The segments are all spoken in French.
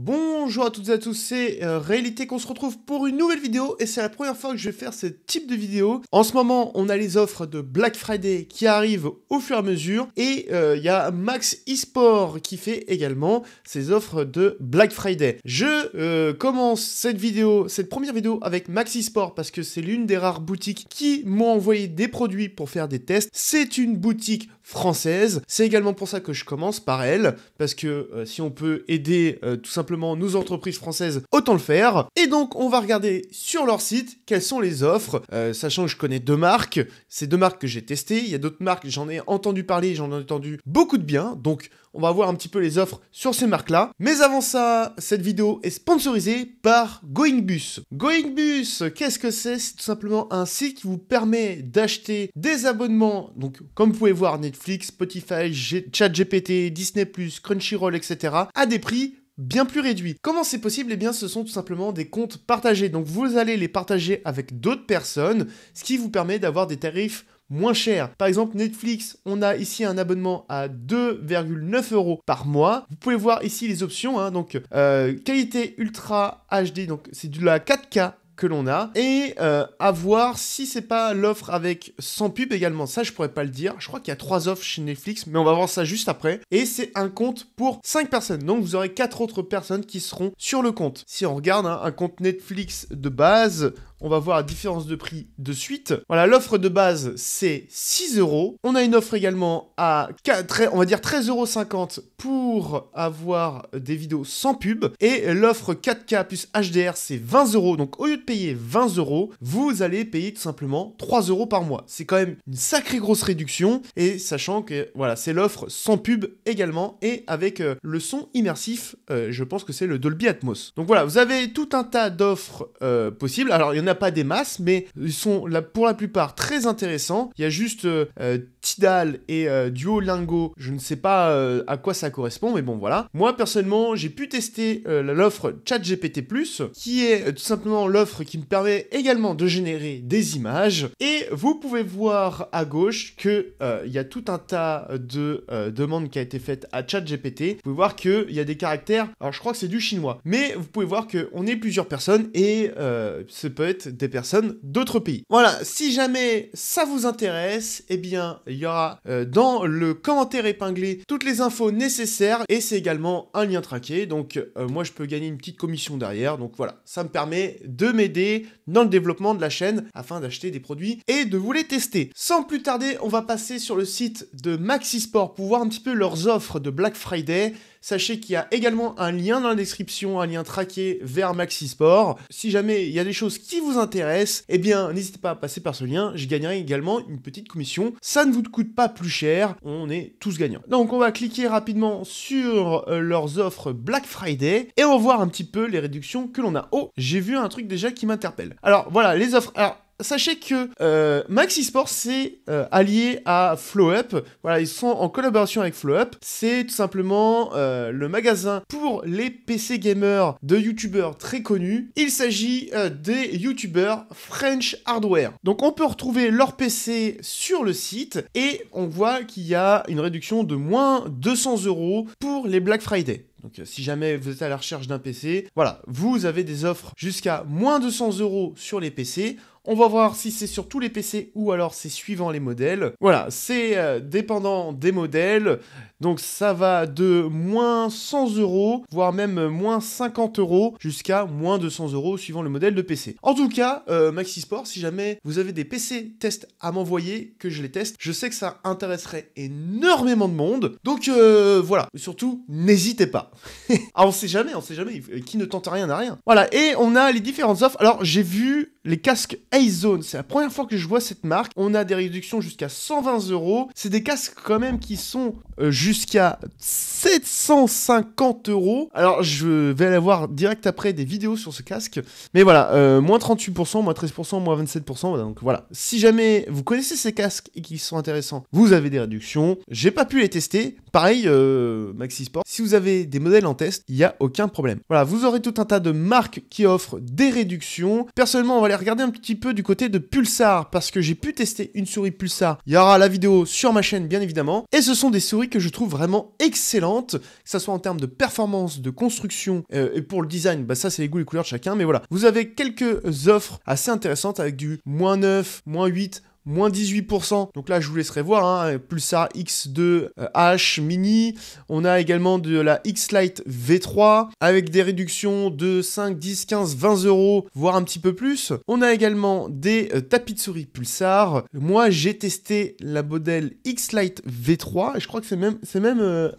Bonjour à toutes et à tous, c'est euh, Réalité qu'on se retrouve pour une nouvelle vidéo et c'est la première fois que je vais faire ce type de vidéo. En ce moment, on a les offres de Black Friday qui arrivent au fur et à mesure et il euh, y a Max eSport qui fait également ses offres de Black Friday. Je euh, commence cette vidéo, cette première vidéo avec Max eSport parce que c'est l'une des rares boutiques qui m'ont envoyé des produits pour faire des tests. C'est une boutique française, c'est également pour ça que je commence par elle parce que si on peut aider tout simplement nos entreprises françaises, autant le faire. Et donc on va regarder sur leur site quelles sont les offres, euh, sachant que je connais deux marques, c'est deux marques que j'ai testées, il y a d'autres marques, j'en ai entendu parler, j'en ai entendu beaucoup de bien, donc on va voir un petit peu les offres sur ces marques-là. Mais avant ça, cette vidéo est sponsorisée par Goingbus. Goingbus, qu'est-ce que c'est C'est tout simplement un site qui vous permet d'acheter des abonnements, donc comme vous pouvez voir Netflix, Spotify, chat gpt Disney+, Crunchyroll, etc., à des prix bien plus réduit. Comment c'est possible Eh bien, ce sont tout simplement des comptes partagés. Donc, vous allez les partager avec d'autres personnes, ce qui vous permet d'avoir des tarifs moins chers. Par exemple, Netflix, on a ici un abonnement à 2,9 euros par mois. Vous pouvez voir ici les options, hein. donc euh, qualité ultra HD, donc c'est de la 4K que l'on a. Et euh, à voir si c'est pas l'offre avec 100 pubs également. Ça, je pourrais pas le dire. Je crois qu'il y a trois offres chez Netflix, mais on va voir ça juste après. Et c'est un compte pour 5 personnes. Donc vous aurez quatre autres personnes qui seront sur le compte. Si on regarde hein, un compte Netflix de base, on va voir la différence de prix de suite. Voilà, l'offre de base, c'est 6 euros. On a une offre également à 4, on va dire 13,50 euros pour avoir des vidéos sans pub. Et l'offre 4K plus HDR, c'est 20 euros. Donc, au lieu de payer 20 euros, vous allez payer tout simplement 3 euros par mois. C'est quand même une sacrée grosse réduction. Et sachant que, voilà, c'est l'offre sans pub également et avec euh, le son immersif. Euh, je pense que c'est le Dolby Atmos. Donc voilà, vous avez tout un tas d'offres euh, possibles. Alors, il y en a pas des masses, mais ils sont là, pour la plupart très intéressants. Il y a juste euh, euh, Tidal et euh, Duo Duolingo, je ne sais pas à quoi ça correspond, mais bon voilà. Moi personnellement, j'ai pu tester l'offre ChatGPT, qui est tout simplement l'offre qui me permet également de générer des images. Et vous pouvez voir à gauche que il y a tout un tas de demandes qui a été faites à ChatGPT. Vous pouvez voir qu'il y a des caractères, alors je crois que c'est du chinois, mais vous pouvez voir qu'on est plusieurs personnes et ce peut être des personnes d'autres pays. Voilà, si jamais ça vous intéresse, eh bien, il y aura euh, dans le commentaire épinglé toutes les infos nécessaires et c'est également un lien traqué. Donc, euh, moi, je peux gagner une petite commission derrière. Donc, voilà, ça me permet de m'aider dans le développement de la chaîne afin d'acheter des produits et de vous les tester. Sans plus tarder, on va passer sur le site de Maxisport pour voir un petit peu leurs offres de Black Friday. Sachez qu'il y a également un lien dans la description, un lien traqué vers Maxisport. Si jamais il y a des choses qui vous intéresse, eh bien n'hésitez pas à passer par ce lien, je gagnerai également une petite commission. Ça ne vous coûte pas plus cher, on est tous gagnants. Donc on va cliquer rapidement sur euh, leurs offres Black Friday et on va voir un petit peu les réductions que l'on a. Oh, j'ai vu un truc déjà qui m'interpelle. Alors voilà, les offres sachez que euh, Maxi c'est euh, allié à FlowUp, Voilà, ils sont en collaboration avec FlowUp. C'est tout simplement euh, le magasin pour les PC gamers de youtubeurs très connus. Il s'agit euh, des youtubeurs French Hardware. Donc on peut retrouver leur PC sur le site et on voit qu'il y a une réduction de moins 200 euros pour les Black Friday. Donc si jamais vous êtes à la recherche d'un PC, voilà, vous avez des offres jusqu'à moins 200 euros sur les PC on va voir si c'est sur tous les PC ou alors c'est suivant les modèles. Voilà, c'est euh, dépendant des modèles. Donc ça va de moins 100 euros, voire même moins 50 euros, jusqu'à moins 200 euros suivant le modèle de PC. En tout cas, euh, Maxi Sport, si jamais vous avez des PC tests à m'envoyer, que je les teste, je sais que ça intéresserait énormément de monde. Donc euh, voilà, surtout, n'hésitez pas. Ah, on ne sait jamais, on sait jamais, qui ne tente rien n'a rien. Voilà, et on a les différentes offres. Alors j'ai vu les casques zone C'est la première fois que je vois cette marque. On a des réductions jusqu'à 120 euros. C'est des casques quand même qui sont euh, jusqu'à 750 euros. Alors je vais aller voir direct après des vidéos sur ce casque. Mais voilà, euh, moins 38%, moins 13%, moins 27%. Donc voilà. Si jamais vous connaissez ces casques et qu'ils sont intéressants, vous avez des réductions. J'ai pas pu les tester. Pareil, euh, Maxi Sport. Si vous avez des modèles en test, il n'y a aucun problème. Voilà, vous aurez tout un tas de marques qui offrent des réductions. Personnellement, on va les regarder un petit peu du côté de Pulsar parce que j'ai pu tester une souris Pulsar. Il y aura la vidéo sur ma chaîne bien évidemment. Et ce sont des souris que je trouve vraiment excellentes, que ce soit en termes de performance, de construction euh, et pour le design, bah ça c'est les goûts et les couleurs de chacun. Mais voilà, vous avez quelques offres assez intéressantes avec du moins 9, moins 8, moins 18%. Donc là, je vous laisserai voir, hein, Pulsar X2 euh, H Mini. On a également de la X-Lite V3 avec des réductions de 5, 10, 15, 20 euros, voire un petit peu plus. On a également des euh, tapis de souris Pulsar. Moi, j'ai testé la modèle X-Lite V3. je crois que c'est même, c'est même euh,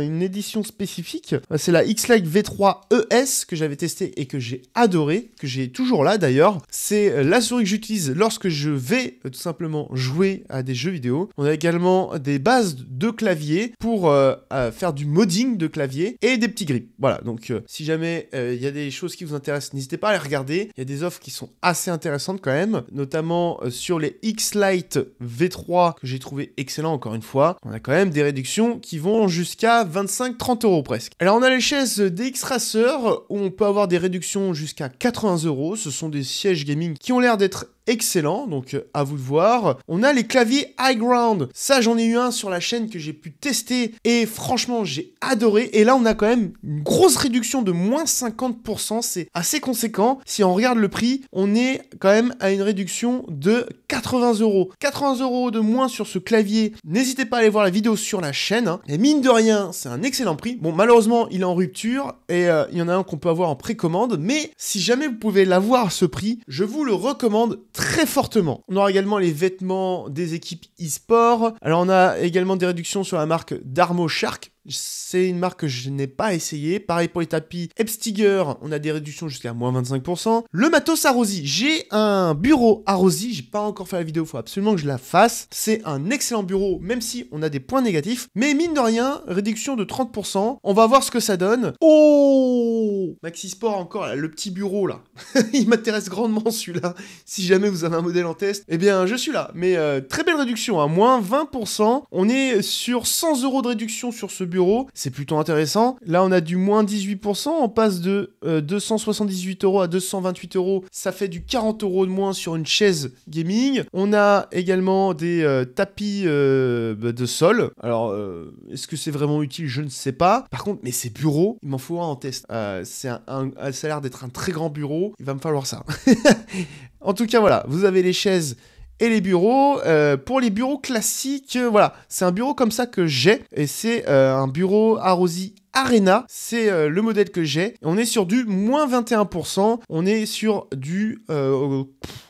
une édition spécifique. C'est la X-Lite V3 ES que j'avais testé et que j'ai adoré, que j'ai toujours là d'ailleurs. C'est la souris que j'utilise lorsque je vais simplement jouer à des jeux vidéo. On a également des bases de clavier pour euh, faire du modding de clavier et des petits grips. Voilà, donc euh, si jamais il euh, y a des choses qui vous intéressent, n'hésitez pas à les regarder. Il y a des offres qui sont assez intéressantes quand même, notamment sur les X-Lite V3 que j'ai trouvé excellent encore une fois. On a quand même des réductions qui vont jusqu'à 25-30 euros presque. Alors on a les chaises DX Racer où on peut avoir des réductions jusqu'à 80 euros. Ce sont des sièges gaming qui ont l'air d'être excellent, donc euh, à vous de voir. On a les claviers High Ground. Ça, j'en ai eu un sur la chaîne que j'ai pu tester et franchement, j'ai adoré. Et là, on a quand même une grosse réduction de moins 50%. C'est assez conséquent. Si on regarde le prix, on est quand même à une réduction de 80 euros. 80 euros de moins sur ce clavier. N'hésitez pas à aller voir la vidéo sur la chaîne. Hein. Et mine de rien, c'est un excellent prix. Bon, malheureusement, il est en rupture et euh, il y en a un qu'on peut avoir en précommande. Mais si jamais vous pouvez l'avoir à ce prix, je vous le recommande très fortement. On aura également les vêtements des équipes e-sport. Alors on a également des réductions sur la marque Darmo Shark c'est une marque que je n'ai pas essayé. Pareil pour les tapis Epstiger, on a des réductions jusqu'à moins 25%. Le matos arrosi. j'ai un bureau arrosi. j'ai pas encore fait la vidéo, faut absolument que je la fasse. C'est un excellent bureau, même si on a des points négatifs. Mais mine de rien, réduction de 30%, on va voir ce que ça donne. Oh Maxi Sport encore, le petit bureau là. Il m'intéresse grandement celui-là. Si jamais vous avez un modèle en test, eh bien je suis là. Mais euh, très belle réduction, à hein. moins 20%. On est sur 100 euros de réduction sur ce bureau c'est plutôt intéressant. Là, on a du moins 18%, on passe de 278 euh, euros à 228 euros, ça fait du 40 euros de moins sur une chaise gaming. On a également des euh, tapis euh, bah, de sol. Alors, est-ce que c'est vraiment utile Je ne sais pas. Par contre, mais ces bureaux, il m'en faut un en test. c'est un, un, ça a l'air d'être un très grand bureau, il va me falloir ça. en tout cas, voilà, vous avez les chaises et les bureaux. Euh, pour les bureaux classiques, euh, voilà, c'est un bureau comme ça que j'ai, et c'est euh, un bureau arrosi Arena, c'est le modèle que j'ai. On est sur du moins 21%, on est sur du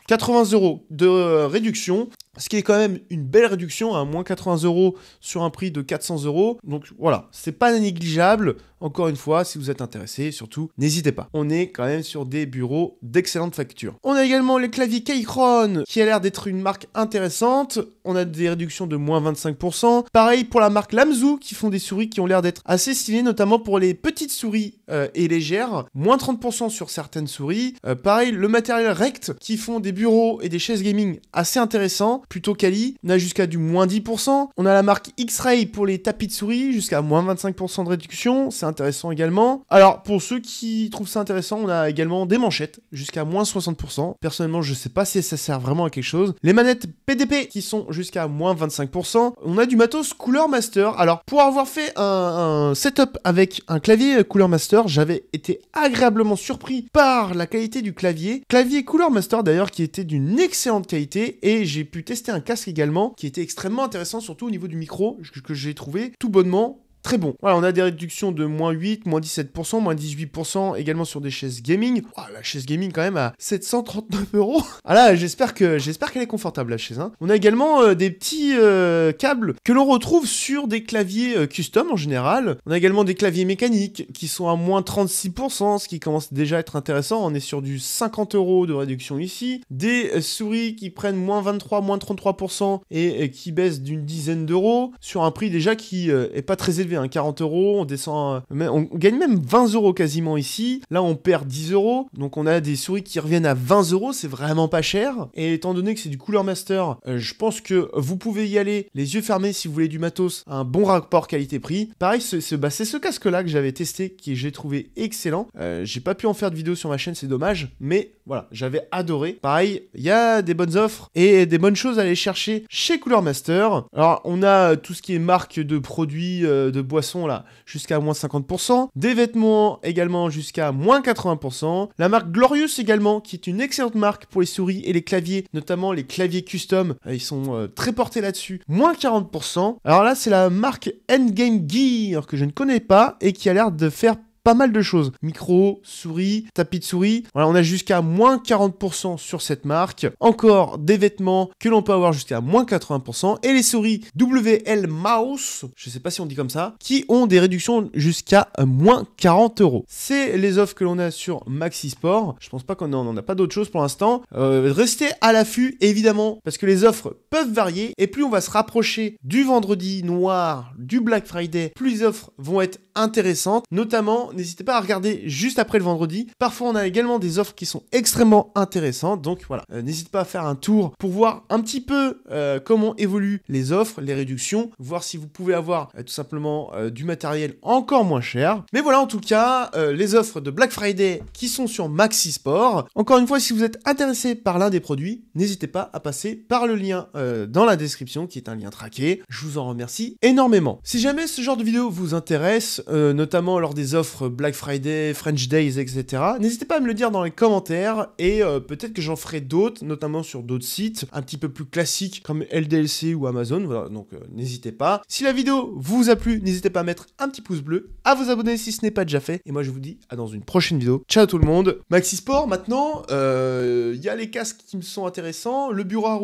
80 euros de réduction ce qui est quand même une belle réduction à hein, moins 80 euros sur un prix de 400 euros. Donc voilà, c'est pas négligeable. Encore une fois, si vous êtes intéressé, surtout, n'hésitez pas. On est quand même sur des bureaux d'excellente facture. On a également les claviers Keychron, qui a l'air d'être une marque intéressante. On a des réductions de moins 25%. Pareil pour la marque Lamzu, qui font des souris qui ont l'air d'être assez stylées, notamment pour les petites souris euh, et légères. Moins 30% sur certaines souris. Euh, pareil, le matériel Rect, qui font des bureaux et des chaises gaming assez intéressants. Plutôt quali. on a jusqu'à du moins 10%. On a la marque X-Ray pour les tapis de souris, jusqu'à moins 25% de réduction. C'est intéressant également. Alors, pour ceux qui trouvent ça intéressant, on a également des manchettes, jusqu'à moins 60%. Personnellement, je sais pas si ça sert vraiment à quelque chose. Les manettes PDP qui sont jusqu'à moins 25%. On a du matos Cooler Master. Alors, pour avoir fait un, setup avec un clavier Cooler Master, j'avais été agréablement surpris par la qualité du clavier. Clavier Cooler Master d'ailleurs qui était d'une excellente qualité et j'ai pu un casque également qui était extrêmement intéressant, surtout au niveau du micro, que j'ai trouvé tout bonnement très bon. Voilà, on a des réductions de moins 8, moins 17%, moins 18% également sur des chaises gaming. Oh, la chaise gaming quand même à 739 euros. Ah j'espère que j'espère qu'elle est confortable la chaise. Hein. On a également euh, des petits euh, câbles que l'on retrouve sur des claviers euh, custom en général. On a également des claviers mécaniques qui sont à moins 36%, ce qui commence déjà à être intéressant. On est sur du 50 euros de réduction ici. Des souris qui prennent moins 23, moins 33% et, qui baissent d'une dizaine d'euros sur un prix déjà qui est pas très élevé 40 euros, on descend, mais on gagne même 20 euros quasiment ici, là on perd 10 euros, donc on a des souris qui reviennent à 20 euros, c'est vraiment pas cher, et étant donné que c'est du Cooler Master, euh, je pense que vous pouvez y aller, les yeux fermés si vous voulez du matos, un bon rapport qualité-prix, pareil, bah, c'est ce, ce casque-là que j'avais testé, qui j'ai trouvé excellent, euh, j'ai pas pu en faire de vidéo sur ma chaîne, c'est dommage, mais voilà, j'avais adoré. Pareil, il y a des bonnes offres et des bonnes choses à aller chercher chez Cooler Master. Alors, on a euh, tout ce qui est marque de produits, euh, de boissons, là, jusqu'à moins 50%. Des vêtements également jusqu'à moins 80%. La marque Glorious également, qui est une excellente marque pour les souris et les claviers, notamment les claviers custom. Euh, ils sont très portés là-dessus. Moins 40%. Alors là, c'est la marque Endgame Gear que je ne connais pas et qui a l'air de faire pas mal de choses. Micro, souris, tapis de souris. Voilà, on a jusqu'à moins 40% sur cette marque. Encore des vêtements que l'on peut avoir jusqu'à moins 80%. Et les souris WL Mouse, je sais pas si on dit comme ça, qui ont des réductions jusqu'à moins 40 euros. C'est les offres que l'on a sur Maxi Sport. Je pense pas qu'on en, a pas d'autres choses pour l'instant. Euh, restez à l'affût, évidemment, parce que les offres peuvent varier. Et plus on va se rapprocher du vendredi noir, du Black Friday, plus les offres vont être intéressantes, notamment n'hésitez pas à regarder juste après le vendredi. Parfois, on a également des offres qui sont extrêmement intéressantes. Donc voilà, euh, n'hésitez pas à faire un tour pour voir un petit peu euh, comment évoluent les offres, les réductions, voir si vous pouvez avoir euh, tout simplement du matériel encore moins cher. Mais voilà, en tout cas, les offres de Black Friday qui sont sur Maxi Sport. Encore une fois, si vous êtes intéressé par l'un des produits, n'hésitez pas à passer par le lien dans la description qui est un lien traqué. Je vous en remercie énormément. Si jamais ce genre de vidéo vous intéresse, notamment lors des offres Black Friday, French Days, etc. N'hésitez pas à me le dire dans les commentaires et euh, peut-être que j'en ferai d'autres, notamment sur d'autres sites un petit peu plus classiques comme LDLC ou Amazon. Voilà, donc euh, n'hésitez pas. Si la vidéo vous a plu, n'hésitez pas à mettre un petit pouce bleu, à vous abonner si ce n'est pas déjà fait. Et moi, je vous dis à dans une prochaine vidéo. Ciao tout le monde. Maxi Sport, maintenant, euh, il y a les casques qui me sont intéressants. Le bureau à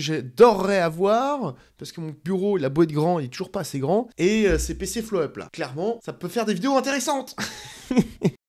j'adorerais avoir, parce que mon bureau, la boîte grand, il est toujours pas assez grand, et euh, ces PC Flow Up là. Clairement, ça peut faire des vidéos intéressantes